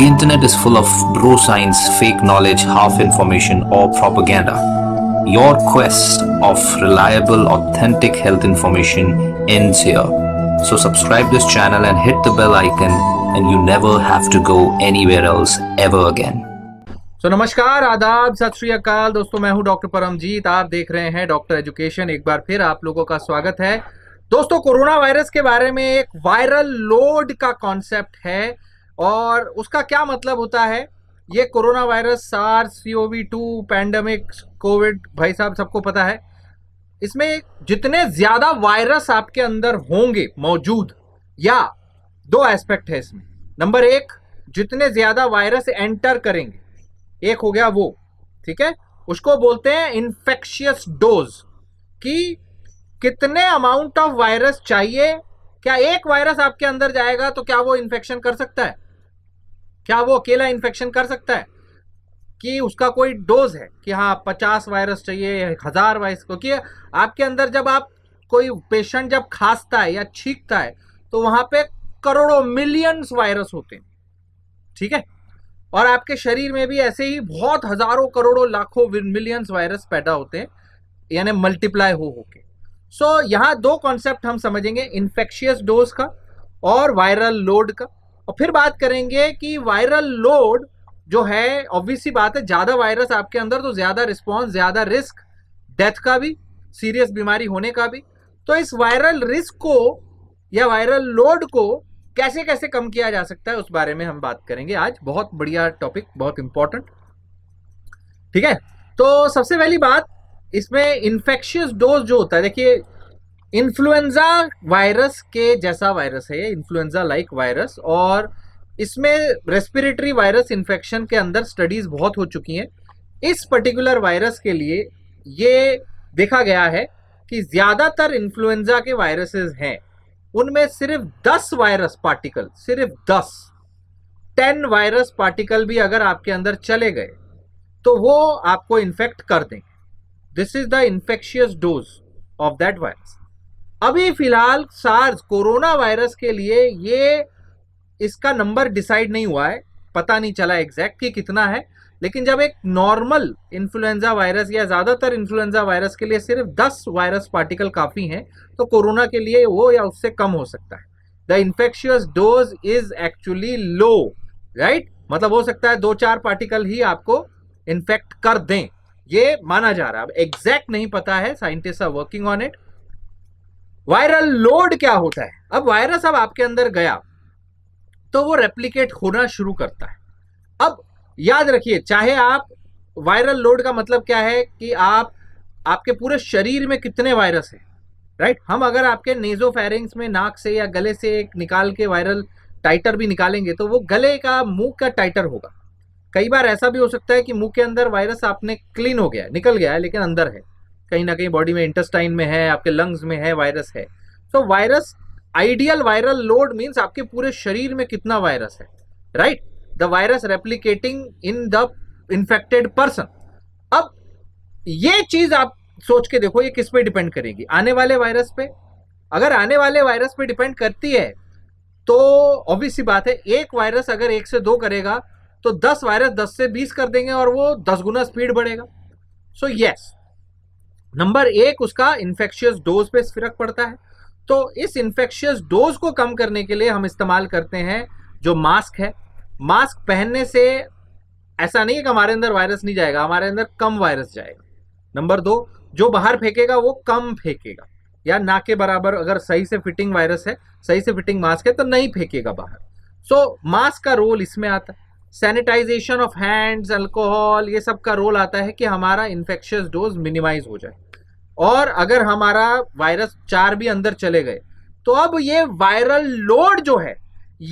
The internet is full of bro science, fake knowledge, half information, or propaganda. Your quest of reliable, authentic health information ends here. So subscribe this channel and hit the bell icon and you never have to go anywhere else ever again. So so, नमस्कार आदाब सत श्री अकाल दोस्तों मैं हूं doctor Paramjit आप देख रहे हैं डॉक्टर एजुकेशन एक बार फिर आप लोगों का स्वागत है दोस्तों कोरोना वायरस के बारे में एक वायरल लोड का कॉन्सेप्ट है और उसका क्या मतलब होता है ये corona virus SARS C O V two pandemic COVID भाई साहब सबको पता है इसमें जितने ज़्यादा वायरस आपके अंदर होंगे मौजूद या दो एस्पेक्ट है इसमें नंबर एक जितने ज़्यादा वायरस एंटर करेंगे एक हो गया वो ठीक है उसको बोलते हैं इन्फेक्शियस डोज कि कितने अमाउंट ऑफ वायरस चाहिए क्या एक वायरस आपके अंदर जाएगा तो क्या वो इन्फेक्शन कर सकता है क्या वो अकेला इन्फेक्शन कर सकता है कि उसका कोई डोज है कि हाँ पचास वायरस चाहिए हजार वायरस क्योंकि आपके अंदर जब आप कोई पेशेंट जब खांसता है या छींकता है तो वहां पे करोड़ों मिलियंस वायरस होते हैं ठीक है और आपके शरीर में भी ऐसे ही बहुत हजारों करोड़ों लाखों मिलियंस वायरस पैदा होते हैं यानी मल्टीप्लाई हो होके सो so, यहाँ दो कॉन्सेप्ट हम समझेंगे इन्फेक्शियस डोज का और वायरल लोड का और फिर बात करेंगे कि वायरल लोड जो है ऑब्वियसली बात है ज्यादा वायरस आपके अंदर तो ज्यादा रिस्पॉन्स ज्यादा रिस्क डेथ का भी सीरियस बीमारी होने का भी तो इस वायरल रिस्क को या वायरल लोड को कैसे कैसे कम किया जा सकता है उस बारे में हम बात करेंगे आज बहुत बढ़िया टॉपिक बहुत इंपॉर्टेंट ठीक है तो सबसे पहली बात इसमें इन्फेक्शियस डोज जो होता है देखिए इन्फ्लुएंजा वायरस के जैसा वायरस है ये इन्फ्लुएंजा लाइक वायरस और इसमें रेस्पिरेटरी वायरस इन्फेक्शन के अंदर स्टडीज बहुत हो चुकी हैं इस पर्टिकुलर वायरस के लिए ये देखा गया है कि ज़्यादातर इन्फ्लुएंजा के वायरसेस हैं उनमें सिर्फ 10 वायरस पार्टिकल सिर्फ 10 10 वायरस पार्टिकल भी अगर आपके अंदर चले गए तो वो आपको इन्फेक्ट कर देंगे this is the infectious dose of that virus अभी फिलहाल सार्स कोरोना वायरस के लिए ये इसका नंबर डिसाइड नहीं हुआ है पता नहीं चला एग्जैक्ट कि कितना है लेकिन जब एक नॉर्मल इन्फ्लुएंजा वायरस या ज़्यादातर इन्फ्लुएंजा वायरस के लिए सिर्फ 10 वायरस पार्टिकल काफ़ी हैं तो कोरोना के लिए वो या उससे कम हो सकता है the infectious dose is actually low right मतलब हो सकता है दो चार पार्टिकल ही आपको इन्फेक्ट कर दें ये माना जा रहा है अब एग्जैक्ट नहीं पता है scientist are working on it viral load क्या होता है अब वायरस अब आपके अंदर गया तो वो रेप्लीकेट होना शुरू करता है अब याद रखिए चाहे आप वायरल लोड का मतलब क्या है कि आप आपके पूरे शरीर में कितने वायरस हैं राइट हम अगर आपके नेजोफेरिंग्स में नाक से या गले से एक निकाल के वायरल टाइटर भी निकालेंगे तो वो गले का मुंह का टाइटर होगा कई बार ऐसा भी हो सकता है कि मुंह के अंदर वायरस आपने क्लीन हो गया निकल गया है लेकिन अंदर है कहीं ना कहीं बॉडी में इंटेस्टाइन में है आपके लंग्स में है वायरस है so virus ideal viral load means आपके पूरे शरीर में कितना वायरस है right the virus replicating in the infected person अब ये चीज आप सोच के देखो ये किस पे डिपेंड करेगी आने वाले वायरस पे अगर आने वाले वायरस पे डिपेंड करती है तो ऑब्वियस सी बात है एक वायरस अगर एक से दो करेगा तो दस वायरस दस से बीस कर देंगे और वो दस गुना स्पीड बढ़ेगा so so, yes yes, number एक उसका इन्फेक्शियस डोज पे फर्क पड़ता है तो इस इन्फेक्शियस डोज को कम करने के लिए हम इस्तेमाल करते हैं जो मास्क है मास्क पहनने से ऐसा नहीं है कि हमारे अंदर वायरस नहीं जाएगा हमारे अंदर कम वायरस जाएगा नंबर दो जो बाहर फेंकेगा वो कम फेंकेगा या ना के बराबर अगर सही से फिटिंग वायरस है सही से फिटिंग मास्क है तो नहीं फेंकेगा बाहर सो so, मास्क का रोल इसमें आता है सैनिटाइजेशन ऑफ हैंड्स अल्कोहल ये सब का रोल आता है कि हमारा इन्फेक्शियस डोज मिनिमाइज हो जाए और अगर हमारा वायरस चार भी अंदर चले गए तो अब ये वायरल लोड जो है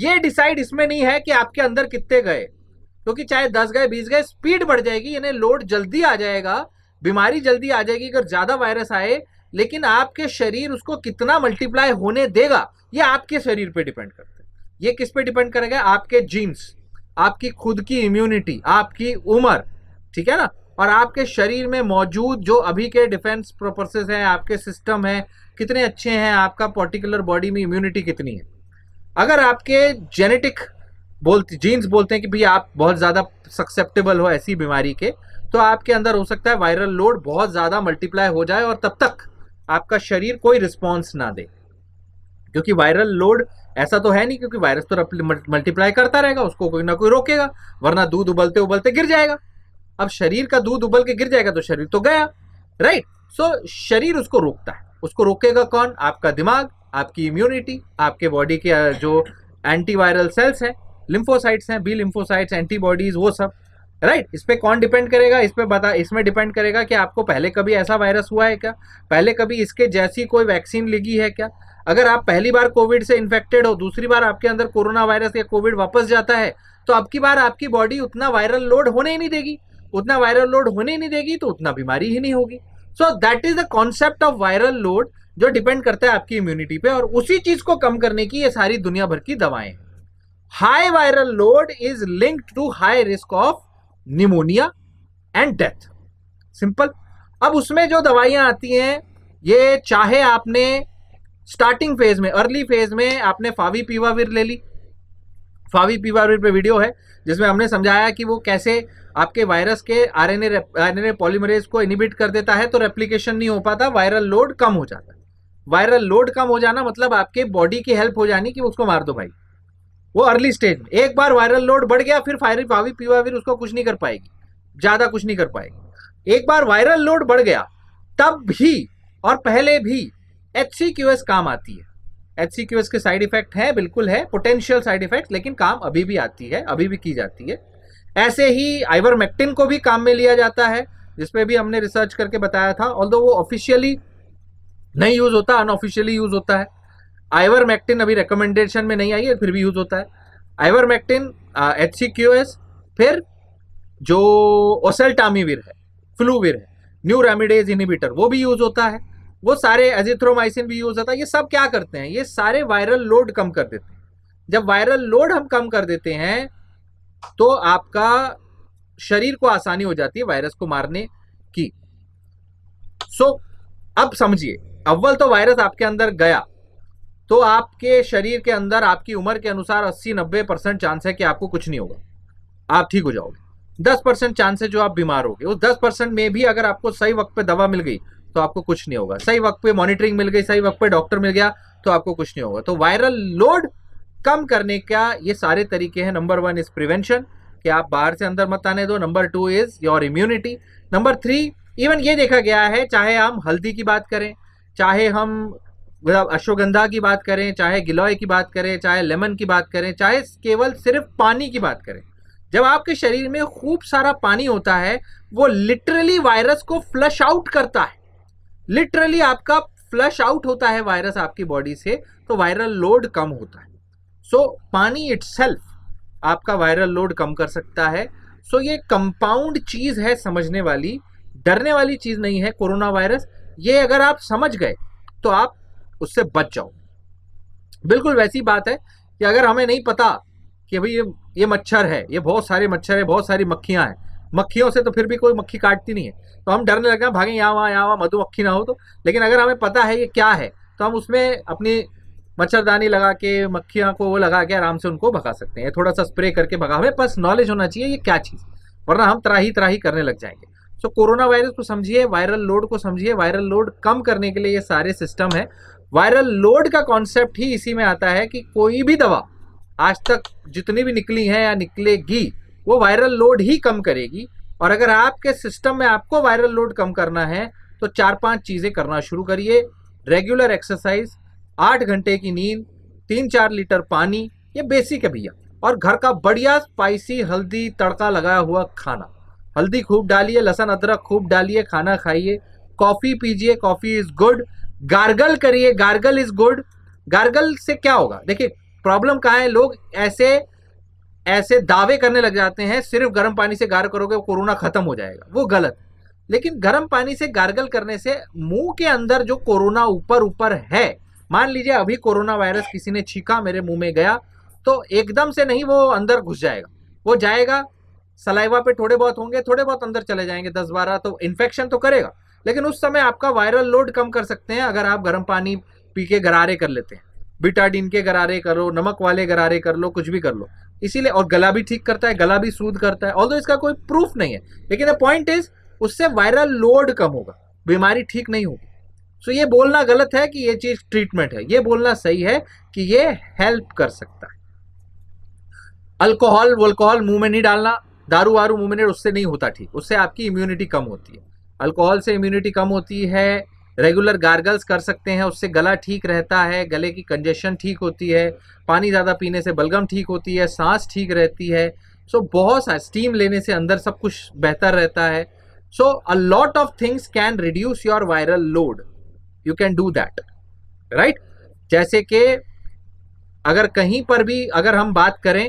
ये डिसाइड इसमें नहीं है कि आपके अंदर कितने गए क्योंकि तो चाहे दस गए बीस गए स्पीड बढ़ जाएगी यानी लोड जल्दी आ जाएगा बीमारी जल्दी आ जाएगी अगर ज़्यादा वायरस आए लेकिन आपके शरीर उसको कितना मल्टीप्लाई होने देगा ये आपके शरीर पे डिपेंड करता है ये किस पे डिपेंड करेगा आपके जीन्स आपकी खुद की इम्यूनिटी आपकी उम्र ठीक है ना और आपके शरीर में मौजूद जो अभी के डिफेंस प्रोपर्सेस हैं आपके सिस्टम हैं कितने अच्छे हैं आपका पर्टिकुलर बॉडी में इम्यूनिटी कितनी है अगर आपके जेनेटिक बोलते जीन्स बोलते हैं कि भैया आप बहुत ज़्यादा सक्सेप्टेबल हो ऐसी बीमारी के तो आपके अंदर हो सकता है वायरल लोड बहुत ज़्यादा मल्टीप्लाई हो जाए और तब तक आपका शरीर कोई रिस्पॉन्स ना दे क्योंकि वायरल लोड ऐसा तो है नहीं क्योंकि वायरस तो मल्टीप्लाई करता रहेगा उसको कोई ना कोई रोकेगा वरना दूध उबलते उबलते गिर जाएगा अब शरीर का दूध उबल के गिर जाएगा तो शरीर तो गया राइट सो so, शरीर उसको रोकता है उसको रोकेगा कौन आपका दिमाग आपकी इम्यूनिटी आपके बॉडी के जो एंटीवायरल सेल्स हैं लिम्फोसाइट्स हैं बी लिम्फोसाइट्स एंटीबॉडीज वो सब राइट right? इस पर कौन डिपेंड करेगा इस पर बता इसमें डिपेंड करेगा कि आपको पहले कभी ऐसा वायरस हुआ है क्या पहले कभी इसके जैसी कोई वैक्सीन लगी है क्या अगर आप पहली बार कोविड से इन्फेक्टेड हो दूसरी बार आपके अंदर कोरोना वायरस या कोविड वापस जाता है तो अब की बार आपकी बॉडी उतना वायरल लोड होने ही नहीं देगी उतना वायरल लोड होने ही नहीं देगी तो उतना बीमारी ही नहीं होगी so that is the concept of viral load जो डिपेंड करता है आपकी इम्यूनिटी पे और उसी चीज को कम करने की ये सारी दुनिया भर की दवाएं high viral load is linked to high risk of pneumonia and death simple अब उसमें जो दवाइयां आती हैं ये चाहे आपने स्टार्टिंग फेज में अर्ली फेज में आपने फावी पीवावीर ले ली फावी पीवावीर पे वीडियो है जिसमें हमने समझाया कि वो कैसे आपके वायरस के आरएनए आरएनए पॉलीमरेज को इनिबिट कर देता है तो रेप्लीकेशन नहीं हो पाता वायरल लोड कम हो जाता है वायरल लोड कम हो जाना मतलब आपके बॉडी की हेल्प हो जानी कि उसको मार दो भाई वो अर्ली स्टेज में एक बार वायरल लोड बढ़ गया फिर फावी पीवावीर उसको कुछ नहीं कर पाएगी ज़्यादा कुछ नहीं कर पाएगी एक बार वायरल लोड बढ़ गया तब भी और पहले भी एच सी क्यू एस काम आती है एच सी के साइड इफेक्ट है बिल्कुल है पोटेंशियल साइड इफेक्ट लेकिन काम अभी भी आती है अभी भी की जाती है ऐसे ही आइवर मैक्टिन को भी काम में लिया जाता है जिसपे भी हमने रिसर्च करके बताया था ऑल वो ऑफिशियली नहीं यूज होता अनऑफिशियली यूज होता है आइवर मैक्टिन अभी रिकमेंडेशन में नहीं आई है फिर भी यूज होता है ivermectin H C Q S फिर जो ओसेल्टामीविर है फ्लूविर है न्यू रेमिडेज इनिबिटर वो भी यूज होता है वो सारे एजिथ्रोमाइसिन भी यूज होता है ये सब क्या करते हैं ये सारे वायरल लोड कम कर देते हैं जब वायरल लोड हम कम कर देते हैं तो आपका शरीर को आसानी हो जाती है वायरस को मारने की सो so, अब समझिए अव्वल तो वायरस आपके अंदर गया तो आपके शरीर के अंदर आपकी उम्र के अनुसार 80-90 परसेंट चांस है कि आपको कुछ नहीं होगा आप ठीक हो जाओगे 10 परसेंट चांस है जो आप बीमार होगे उस 10 परसेंट में भी अगर आपको सही वक्त पे दवा मिल गई तो आपको कुछ नहीं होगा सही वक्त पे मॉनिटरिंग मिल गई सही वक्त पे डॉक्टर मिल गया तो आपको कुछ नहीं होगा तो वायरल लोड कम करने का ये सारे तरीके हैं नंबर वन इज प्रिवेंशन कि आप बाहर से अंदर मत आने दो number two is your immunity number three even ये देखा गया है चाहे हम हल्दी की बात करें चाहे हम मतलब अश्वगंधा की बात करें चाहे गिलोय की बात करें चाहे लेमन की बात करें चाहे केवल सिर्फ पानी की बात करें जब आपके शरीर में खूब सारा पानी होता है वो लिटरली वायरस को फ्लश आउट करता है लिटरली आपका फ्लश आउट होता है वायरस आपकी बॉडी से तो वायरल लोड कम होता है सो so, पानी इट्सल्फ आपका वायरल लोड कम कर सकता है सो so, ये कंपाउंड चीज है समझने वाली डरने वाली चीज नहीं है कोरोना वायरस ये अगर आप समझ गए तो आप उससे बच जाओ बिल्कुल वैसी बात है कि अगर हमें नहीं पता कि भाई ये ये मच्छर है ये बहुत सारे मच्छर है बहुत सारी मक्खियां हैं मक्खियों से तो फिर भी कोई मक्खी काटती नहीं है तो हम डरने लगे भागे यहाँ वहाँ यहाँ वहाँ मधुमक्खी ना हो तो लेकिन अगर हमें पता है ये क्या है तो हम उसमें अपनी मच्छरदानी लगा के मक्खियाँ को वो लगा के आराम से उनको भगा सकते हैं थोड़ा सा स्प्रे करके भगा हमें बस नॉलेज होना चाहिए ये क्या चीज़ वरना हम त्राही त्राही करने लग जाएंगे सो कोरोना वायरस को समझिए वायरल लोड को समझिए वायरल लोड कम करने के लिए ये सारे सिस्टम है वायरल लोड का कॉन्सेप्ट ही इसी में आता है कि कोई भी दवा आज तक जितनी भी निकली है या निकलेगी वो वायरल लोड ही कम करेगी और अगर आपके सिस्टम में आपको वायरल लोड कम करना है तो चार पांच चीज़ें करना शुरू करिए रेगुलर एक्सरसाइज आठ घंटे की नींद तीन चार लीटर पानी ये बेसिक है भैया और घर का बढ़िया स्पाइसी हल्दी तड़का लगाया हुआ खाना हल्दी खूब डालिए लहसन अदरक खूब डालिए खाना खाइए कॉफ़ी पीजिए कॉफ़ी इज़ गुड गार्गल करिए गार्गल इज़ गुड गार्गल से क्या होगा देखिए प्रॉब्लम कहाँ है लोग ऐसे ऐसे दावे करने लग जाते हैं सिर्फ गर्म पानी से गार करोगे कोरोना खत्म हो जाएगा वो गलत लेकिन गर्म पानी से गार्गल करने से मुंह के अंदर जो कोरोना ऊपर ऊपर है मान लीजिए अभी कोरोना वायरस किसी ने छीका मेरे मुंह में गया तो एकदम से नहीं वो अंदर घुस जाएगा वो जाएगा सलाइवा पे थोड़े बहुत होंगे थोड़े बहुत अंदर चले जाएंगे दस बारह तो इन्फेक्शन तो करेगा लेकिन उस समय आपका वायरल लोड कम कर सकते हैं अगर आप गर्म पानी पी के गरारे कर लेते हैं बिटाडिन के गरारे करो नमक वाले गरारे कर लो कुछ भी कर लो इसीलिए और गला भी ठीक करता है गला भी सूद करता है ऑल इसका कोई प्रूफ नहीं है लेकिन पॉइंट इज उससे वायरल लोड कम होगा बीमारी ठीक नहीं होगी सो ये बोलना गलत है कि ये चीज ट्रीटमेंट है ये बोलना सही है कि ये हेल्प कर सकता है अल्कोहल वल्कोहल मुंह में नहीं डालना दारू वारू मुंह में नहीं उससे नहीं होता ठीक उससे आपकी इम्यूनिटी कम होती है अल्कोहल से इम्यूनिटी कम होती है रेगुलर गार्गल्स कर सकते हैं उससे गला ठीक रहता है गले की कंजेशन ठीक होती है पानी ज़्यादा पीने से बलगम ठीक होती है सांस ठीक रहती है सो so, बहुत सा स्टीम लेने से अंदर सब कुछ बेहतर रहता है so a lot of things can reduce your viral load you can do that right जैसे कि अगर कहीं पर भी अगर हम बात करें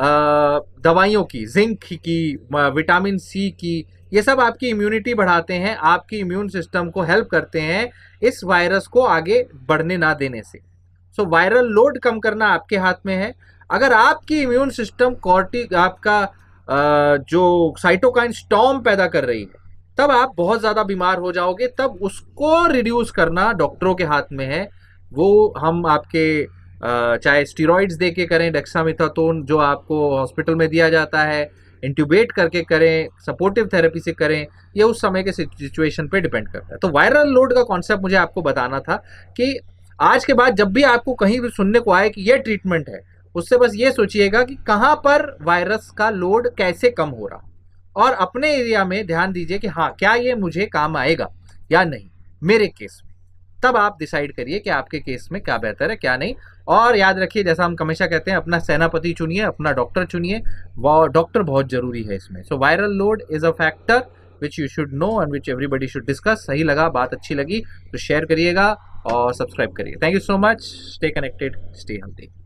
दवाइयों की जिंक की विटामिन सी की ये सब आपकी इम्यूनिटी बढ़ाते हैं आपकी इम्यून सिस्टम को हेल्प करते हैं इस वायरस को आगे बढ़ने ना देने से सो वायरल लोड कम करना आपके हाथ में है अगर आपकी इम्यून सिस्टम कॉर्टी आपका आ, जो साइटोकाइन स्टॉम पैदा कर रही है तब आप बहुत ज़्यादा बीमार हो जाओगे तब उसको रिड्यूस करना डॉक्टरों के हाथ में है वो हम आपके चाहे स्टीरोइड्स दे के करें डेक्सामिथाथोन जो आपको हॉस्पिटल में दिया जाता है इंट्यूबेट करके करें सपोर्टिव थेरेपी से करें ये उस समय के सिचुएशन पे डिपेंड करता है तो वायरल लोड का कॉन्सेप्ट मुझे आपको बताना था कि आज के बाद जब भी आपको कहीं भी सुनने को आए कि ये ट्रीटमेंट है उससे बस ये सोचिएगा कि कहाँ पर वायरस का लोड कैसे कम हो रहा और अपने एरिया में ध्यान दीजिए कि हाँ क्या ये मुझे काम आएगा या नहीं मेरे केस में तब आप डिसाइड करिए कि आपके केस में क्या बेहतर है क्या नहीं और याद रखिए जैसा हम हमेशा कहते हैं अपना सेनापति चुनिए अपना डॉक्टर चुनिए डॉक्टर बहुत जरूरी है इसमें so viral load is a factor which you should know and which everybody should discuss सही लगा बात अच्छी लगी तो शेयर करिएगा और सब्सक्राइब करिए thank you so much stay connected stay healthy